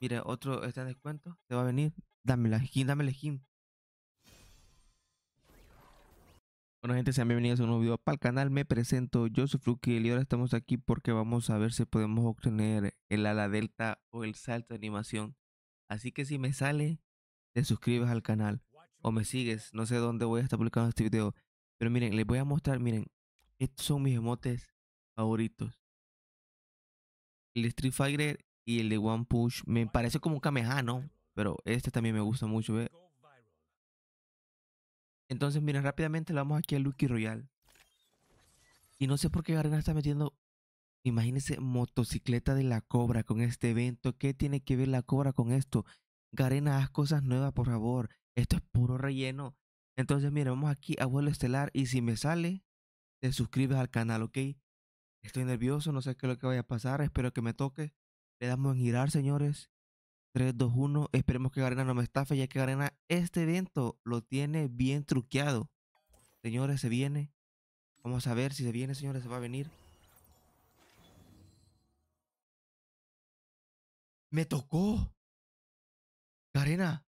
Mira, otro está en descuento. Te va a venir. Dame la skin, dame la skin. Bueno gente, sean bienvenidos a un nuevo video para el canal, me presento, yo soy Fluky y ahora estamos aquí porque vamos a ver si podemos obtener el ala delta o el salto de animación. Así que si me sale, te suscribes al canal o me sigues, no sé dónde voy a estar publicando este video. Pero miren, les voy a mostrar, miren, estos son mis emotes favoritos. El Street Fighter y el de One Push me parece como un ¿no? pero este también me gusta mucho. Entonces, miren, rápidamente le vamos aquí a Lucky Royal. Y no sé por qué Garena está metiendo, imagínense, motocicleta de la cobra con este evento. ¿Qué tiene que ver la cobra con esto? Garena, haz cosas nuevas, por favor. Esto es puro relleno. Entonces, miren, vamos aquí a vuelo estelar y si me sale, te suscribes al canal, ¿ok? Estoy nervioso, no sé qué es lo que vaya a pasar, espero que me toque. Le damos en girar, señores. 3, 2, 1. Esperemos que Garena no me estafe, ya que Garena este evento lo tiene bien truqueado. Señores, se viene. Vamos a ver si se viene, señores, se va a venir. ¡Me tocó! Garena,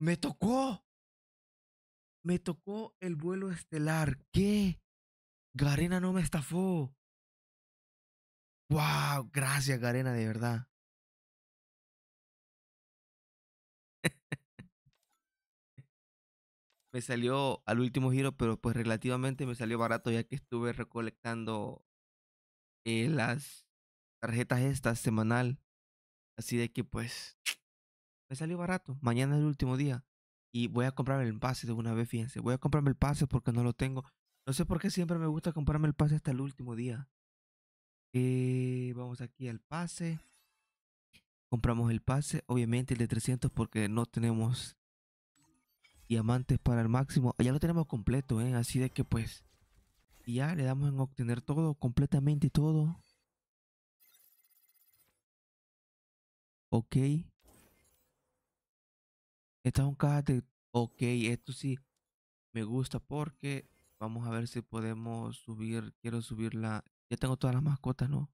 me tocó. Me tocó el vuelo estelar. ¿Qué? Garena no me estafó. Wow, gracias Garena, de verdad. me salió al último giro, pero pues relativamente me salió barato ya que estuve recolectando eh, las tarjetas estas semanal. Así de que pues me salió barato. Mañana es el último día. Y voy a comprarme el pase de una vez, fíjense. Voy a comprarme el pase porque no lo tengo. No sé por qué siempre me gusta comprarme el pase hasta el último día. Eh, vamos aquí al pase. Compramos el pase, obviamente el de 300 porque no tenemos diamantes para el máximo. Ya lo tenemos completo, ¿eh? así de que pues ya le damos en obtener todo, completamente todo. Ok. es un caja de... Ok, esto sí me gusta porque vamos a ver si podemos subir, quiero subir la, ya tengo todas las mascotas, ¿no?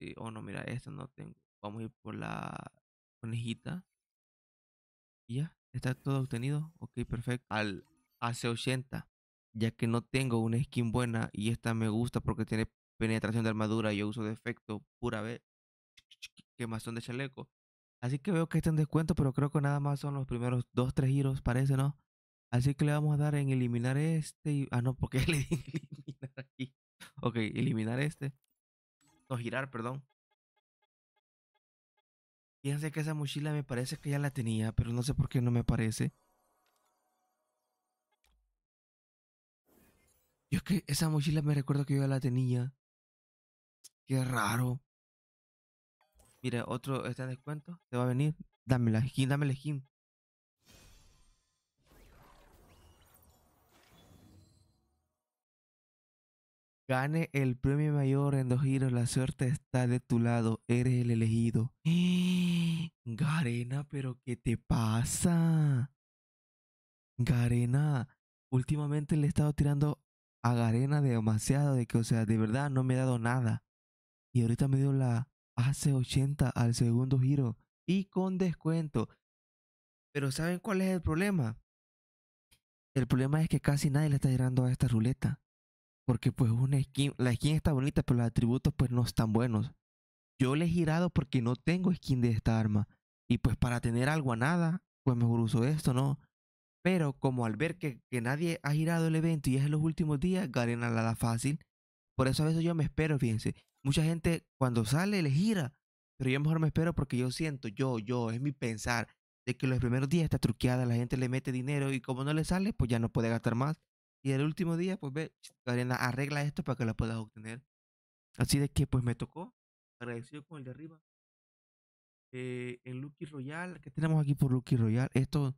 Sí, oh no, mira, esta no tengo. Vamos a ir por la conejita. Y ya, está todo obtenido. Ok, perfecto. Al AC80. Ya que no tengo una skin buena y esta me gusta porque tiene penetración de armadura y yo uso de efecto pura vez. Quemazón de chaleco. Así que veo que está en descuento, pero creo que nada más son los primeros 2-3 giros, parece, ¿no? Así que le vamos a dar en eliminar este. Y... Ah, no, porque le di Ok, eliminar este. No, girar, perdón. Fíjense que esa mochila me parece que ya la tenía, pero no sé por qué no me parece. Yo es que esa mochila me recuerdo que yo ya la tenía. Qué raro. Mira, otro está en descuento. Te va a venir. Dame la skin, dame la skin. Gane el premio mayor en dos giros. La suerte está de tu lado. Eres el elegido. Garena, pero ¿qué te pasa? Garena, últimamente le he estado tirando a Garena demasiado. De que, o sea, de verdad no me ha dado nada. Y ahorita me dio la AC80 al segundo giro. Y con descuento. Pero ¿saben cuál es el problema? El problema es que casi nadie le está tirando a esta ruleta. Porque pues una skin, la skin está bonita, pero los atributos pues no están buenos. Yo le he girado porque no tengo skin de esta arma. Y pues para tener algo a nada, pues mejor uso esto, ¿no? Pero como al ver que, nadie ha girado el evento y es en los últimos días, Garena la da fácil. Por eso a veces yo me espero, fíjense. Mucha gente cuando sale le gira. Pero yo mejor me espero porque yo siento, yo, yo, es mi pensar, de que los primeros días está truqueada, la gente le mete dinero y como no le sale, pues ya no puede gastar más y el último día, pues ve, arena arregla esto para que lo puedas obtener. Así de que, pues me tocó, agradecido con el de arriba. Eh, en Lucky Royal, que tenemos aquí por Lucky Royal, esto,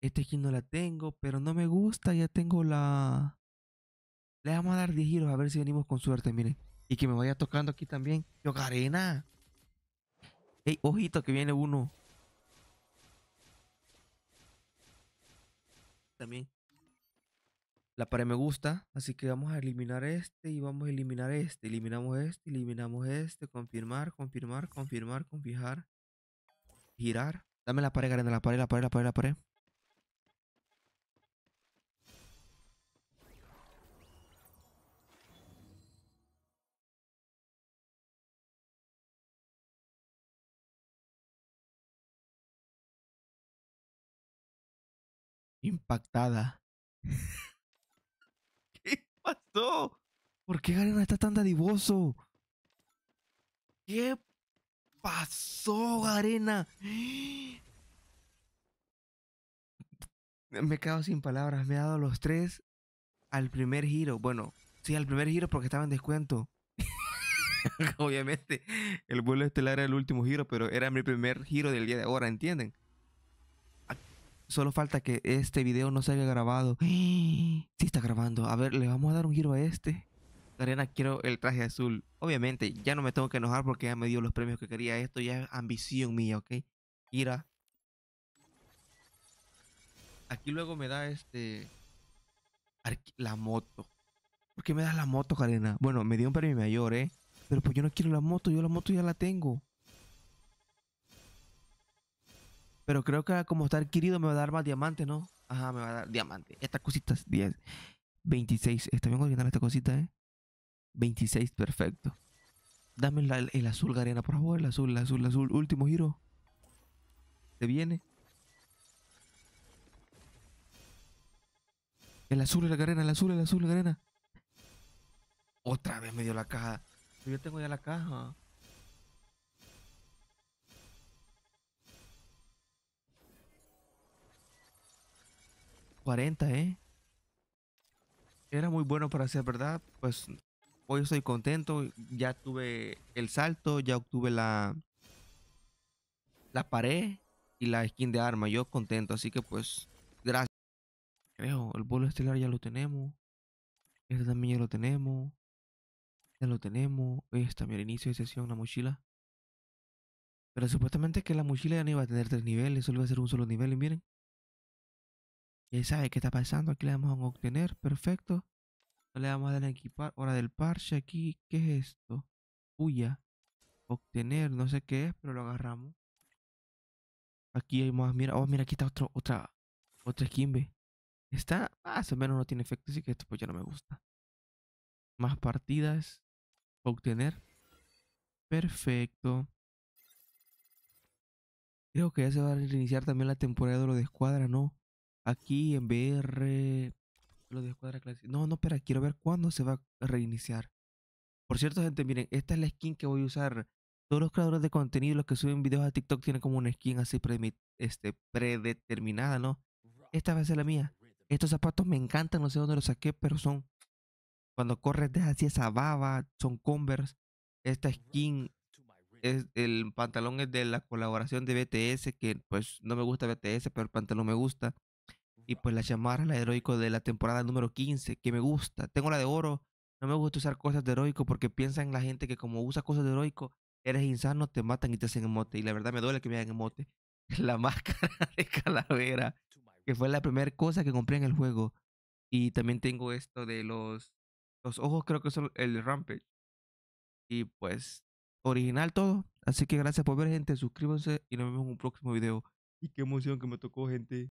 este skin no la tengo, pero no me gusta, ya tengo la... Le vamos a dar 10 giros a ver si venimos con suerte, miren. Y que me vaya tocando aquí también. Yo, arena Ey, ojito que viene uno. También la pared me gusta, así que vamos a eliminar este y vamos a eliminar este. Eliminamos este, eliminamos este, confirmar, confirmar, confirmar, Confijar girar. Dame la pared, Garena la pared, la pared, la pared, la pared. Impactada. pasó? ¿Por qué Garena está tan dadivoso? ¿Qué pasó, Garena? Me he sin palabras. Me ha dado los tres al primer giro. Bueno, sí, al primer giro porque estaba en descuento. Obviamente, el vuelo estelar era el último giro, pero era mi primer giro del día de ahora, ¿entienden? Solo falta que este video no se haya grabado. Sí está grabando. A ver, le vamos a dar un giro a este. Karena, quiero el traje azul. Obviamente, ya no me tengo que enojar porque ya me dio los premios que quería. Esto ya es ambición mía, ¿ok? Gira Aquí luego me da este... La moto. ¿Por qué me das la moto, Karena? Bueno, me dio un premio mayor, ¿eh? Pero pues yo no quiero la moto. Yo la moto ya la tengo. Pero creo que como está adquirido me va a dar más diamantes, ¿no? Ajá, me va a dar diamantes. Estas cositas, 10. 26. Está bien llenar esta cosita, ¿eh? 26, perfecto. Dame el azul, Garena, por favor. El azul, el azul, el azul. Último giro. Se viene. El azul, la Garena, el azul, el azul, la Garena. Otra vez me dio la caja. Yo tengo ya la caja. 40, ¿eh? Era muy bueno para hacer, ¿verdad? Pues hoy estoy contento. Ya tuve el salto, ya obtuve la, la pared y la skin de arma. Yo contento, así que pues gracias. Creo, el vuelo estelar ya lo tenemos. Este también ya lo tenemos. Ya lo tenemos. Esta, mira, inicio de sesión, la mochila. Pero supuestamente que la mochila ya no iba a tener tres niveles, solo iba a ser un solo nivel, y miren sabe qué está pasando, aquí le damos a obtener, perfecto. le vamos a dar a equipar, hora del parche aquí, ¿qué es esto? Huya, obtener, no sé qué es, pero lo agarramos. Aquí hay más, mira, oh, mira, aquí está otro, otra, otra skin, Está, más o menos no tiene efecto, así que esto pues ya no me gusta. Más partidas, obtener. Perfecto. Creo que ya se va a reiniciar también la temporada de lo de escuadra, ¿no? Aquí en VR. Lo de No, no, espera, quiero ver cuándo se va a reiniciar. Por cierto, gente, miren, esta es la skin que voy a usar. Todos los creadores de contenido, los que suben videos a TikTok, tienen como una skin así este, predeterminada, ¿no? Esta va a ser la mía. Estos zapatos me encantan, no sé dónde los saqué, pero son. Cuando corres, dejas así esa baba, son Converse. Esta skin es, el pantalón es de la colaboración de BTS, que pues no me gusta BTS, pero el pantalón me gusta. Y pues la chamarra, la heroico de la temporada número 15, que me gusta. Tengo la de oro. No me gusta usar cosas de heroico porque piensan la gente que como usa cosas de heroico, eres insano, te matan y te hacen emote. Y la verdad me duele que me hagan emote. La máscara de calavera, que fue la primera cosa que compré en el juego. Y también tengo esto de los, los ojos, creo que son el Rampage. Y pues, original todo. Así que gracias por ver, gente. Suscríbanse y nos vemos en un próximo video. Y qué emoción que me tocó, gente.